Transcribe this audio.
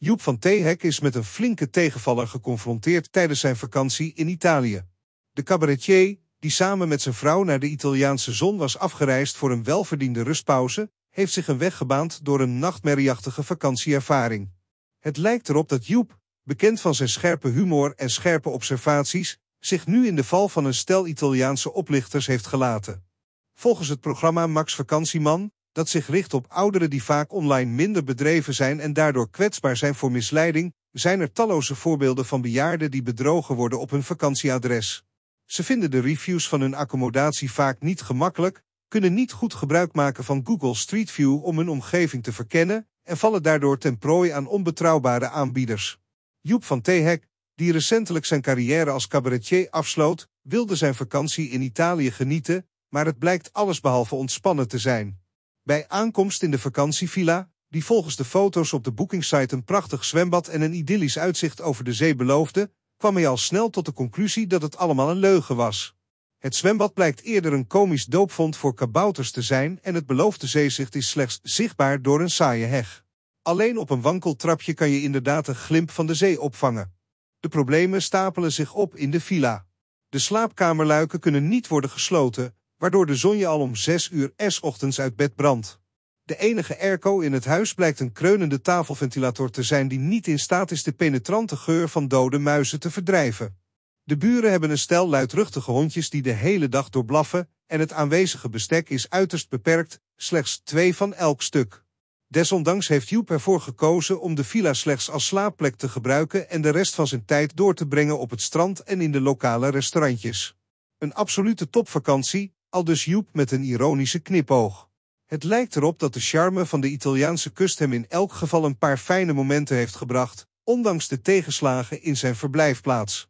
Joep van Theehek is met een flinke tegenvaller geconfronteerd tijdens zijn vakantie in Italië. De cabaretier, die samen met zijn vrouw naar de Italiaanse zon was afgereisd voor een welverdiende rustpauze, heeft zich een weg gebaand door een nachtmerrieachtige vakantieervaring. Het lijkt erop dat Joep, bekend van zijn scherpe humor en scherpe observaties, zich nu in de val van een stel Italiaanse oplichters heeft gelaten. Volgens het programma Max Vakantieman dat zich richt op ouderen die vaak online minder bedreven zijn en daardoor kwetsbaar zijn voor misleiding, zijn er talloze voorbeelden van bejaarden die bedrogen worden op hun vakantieadres. Ze vinden de reviews van hun accommodatie vaak niet gemakkelijk, kunnen niet goed gebruik maken van Google Street View om hun omgeving te verkennen en vallen daardoor ten prooi aan onbetrouwbare aanbieders. Joep van Tehek, die recentelijk zijn carrière als cabaretier afsloot, wilde zijn vakantie in Italië genieten, maar het blijkt allesbehalve ontspannen te zijn. Bij aankomst in de vakantievilla, die volgens de foto's op de boekingsite een prachtig zwembad en een idyllisch uitzicht over de zee beloofde, kwam hij al snel tot de conclusie dat het allemaal een leugen was. Het zwembad blijkt eerder een komisch doopvond voor kabouters te zijn en het beloofde zeezicht is slechts zichtbaar door een saaie heg. Alleen op een wankeltrapje kan je inderdaad een glimp van de zee opvangen. De problemen stapelen zich op in de villa. De slaapkamerluiken kunnen niet worden gesloten, waardoor de zon je al om 6 uur S-ochtends uit bed brandt. De enige airco in het huis blijkt een kreunende tafelventilator te zijn die niet in staat is de penetrante geur van dode muizen te verdrijven. De buren hebben een stel luidruchtige hondjes die de hele dag door blaffen en het aanwezige bestek is uiterst beperkt, slechts twee van elk stuk. Desondanks heeft Joep ervoor gekozen om de villa slechts als slaapplek te gebruiken en de rest van zijn tijd door te brengen op het strand en in de lokale restaurantjes. Een absolute topvakantie, aldus Joep met een ironische knipoog. Het lijkt erop dat de charme van de Italiaanse kust hem in elk geval een paar fijne momenten heeft gebracht, ondanks de tegenslagen in zijn verblijfplaats.